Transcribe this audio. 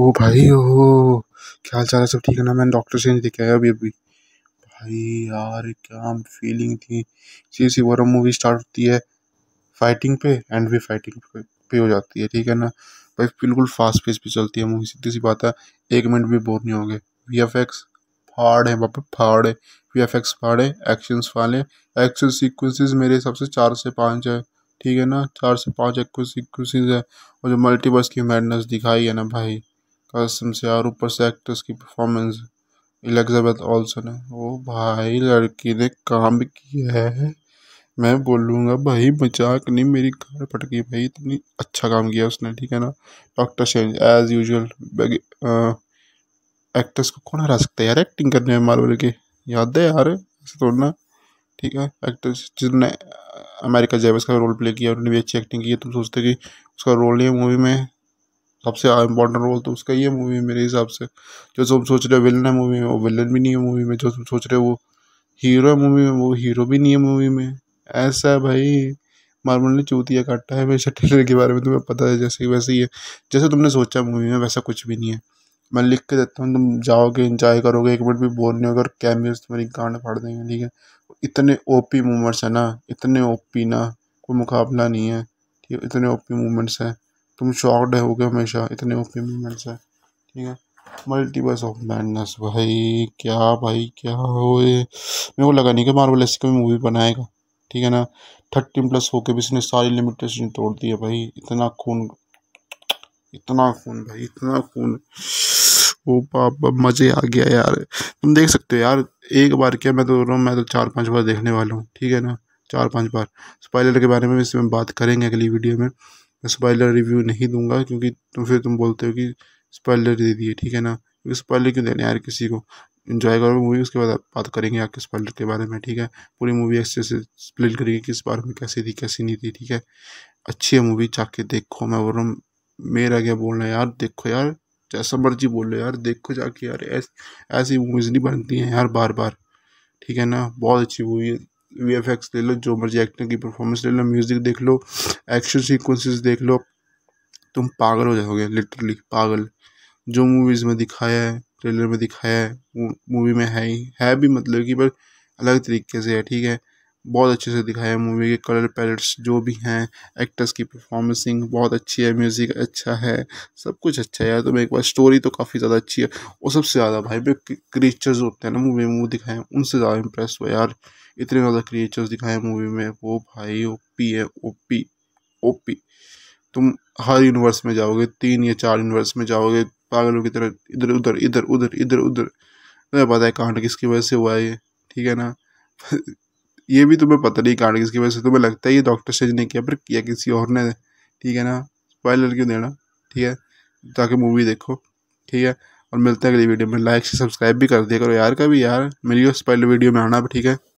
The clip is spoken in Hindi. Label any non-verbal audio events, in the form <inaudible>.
ओ भाई ओ क्या हाल चाल सब ठीक है ना मैंने डॉक्टर से नहीं है अभी अभी भाई यार क्या फीलिंग थी सी सी वो मूवी स्टार्ट होती है फाइटिंग पे एंड भी फाइटिंग पे, हो जाती है ठीक है ना भाई बिल्कुल फास्ट पेस पे चलती है मूवी सीधी सी बात है एक मिनट भी बोर नहीं होंगे वी एफ एक्स फाड़ है बापा फाड़ है वी एफ एक्स फाड़ है एक्शन फाड़े एक्शन सीक्वेंसेस मेरे हिसाब से चार से पाँच है ठीक है ना चार से पाँच एक्शन सीक्वेंसेस है और जो मल्टीवर्स की मैडनेस दिखाई है ना भाई कसम से यार ऊपर से एक्ट्रेस की परफॉर्मेंस एलिजाबेथ ऑल्सन है वो भाई लड़की ने काम किया है मैं बोलूँगा भाई मजाक नहीं मेरी कार पटकी भाई इतनी अच्छा काम किया उसने ठीक है ना doctor change as usual actress को कौन हरा सकता है यार एक्टिंग करने में मार्वल के याद है यार ऐसे तोड़ना ठीक है एक्ट्रेस जिसने अमेरिका जेवस का रोल प्ले किया उन्होंने भी अच्छी एक्टिंग की है तुम सोचते कि उसका रोल नहीं है मूवी में सबसे इंपॉर्टेंट रोल तो उसका ही है मूवी में मेरे हिसाब से जो तुम सोच रहे हो विलन है मूवी में वो विलन भी नहीं है मूवी में जो तुम सोच रहे हो वो हीरो है मूवी में वो हीरो भी नहीं है मूवी में ऐसा है भाई मार्मल ने चूतिया काटा है मेरे ट्रेलर के बारे में तुम्हें पता है जैसे वैसे ही है जैसे तुमने सोचा मूवी में वैसा कुछ भी नहीं है मैं लिख के देता हूँ तुम जाओगे इंजॉय करोगे एक मिनट भी बोर नहीं होगा और कैमियर्स तुम्हारी गांड फाड़ देंगे ठीक है इतने ओपी मूवमेंट्स हैं ना इतने ओपी ना कोई मुकाबला नहीं है ठीक है इतने ओपी मूवमेंट्स हैं तुम हो गए हमेशा इतने ओपी मूवमेंट्स हैं ठीक है मल्टीवर्स ऑफ मैडनेस भाई क्या भाई क्या हो मेरे को लगा नहीं कि मार्वल ऐसी कभी मूवी बनाएगा ठीक है ना थर्टीन प्लस होके भी इसने सारी लिमिटेशन तोड़ दी है भाई इतना खून इतना खून भाई इतना खून ओ पाप मज़े आ गया यार तुम देख सकते हो यार एक बार क्या मैं तो रहा हूँ मैं तो चार पांच बार देखने वाला हूँ ठीक है ना चार पांच बार स्पाइलर के बारे में भी इसमें बात करेंगे अगली वीडियो में स्पॉयलर रिव्यू नहीं दूंगा क्योंकि तो फिर तुम बोलते हो कि स्पॉयलर दे दिए ठीक है ना क्योंकि स्पॉयलर क्यों देना यार किसी को इन्जॉय करो मूवी उसके बाद बात करेंगे आपके स्पॉयलर के बारे में ठीक है पूरी मूवी अच्छे से एक्सप्लेन करेंगे किस बारे में कैसी थी कैसी नहीं थी ठीक है अच्छी है मूवी जाके देखो मैं बोल रहा हूँ मेरा क्या बोलना है यार देखो यार जैसा मर्जी बोलो यार देखो जाके यार ऐसी ऐसी मूवीज़ नहीं बनती हैं यार बार बार ठीक है ना बहुत अच्छी मूवी है वी एफ एक्स ले लो जो मर्जी एक्टर की परफॉर्मेंस ले लो म्यूज़िक देख लो एक्शन सीक्वेंसेस देख लो तुम पागल हो जाओगे लिटरली पागल जो मूवीज़ में दिखाया है ट्रेलर में दिखाया है मूवी में है ही है भी मतलब कि पर अलग तरीके से है ठीक है बहुत अच्छे से दिखाया है मूवी के कलर पैलेट्स जो भी हैं एक्टर्स की परफॉर्मेंसिंग बहुत अच्छी है म्यूज़िक अच्छा है सब कुछ अच्छा है यार तो मैं एक बार स्टोरी तो काफ़ी ज़्यादा अच्छी है और सबसे ज़्यादा भाई मैं क्रिएचर्स होते हैं ना मूवी में वो दिखाए उनसे ज़्यादा इंप्रेस हुआ यार इतने ज़्यादा क्रिएचर्स दिखाए मूवी में वो भाई ओ पी है ओ पी ओ पी तुम हर यूनिवर्स में जाओगे तीन या चार यूनिवर्स में जाओगे पागलों की तरह इधर उधर इधर उधर इधर उधर तुम्हें पता है कांड किसकी वजह से हुआ है ठीक है ना <laughs> ये भी तुम्हें पता नहीं कारण किसकी वजह से तुम्हें लगता है ये डॉक्टर सेज ने किया पर किया किसी और ने ठीक है ना स्पॉइलर क्यों देना ठीक है ताकि मूवी देखो ठीक है और मिलते हैं अगली वीडियो में लाइक से सब्सक्राइब भी कर दिया करो यार का भी यार मेरी स्पॉइलर वीडियो में आना ठीक है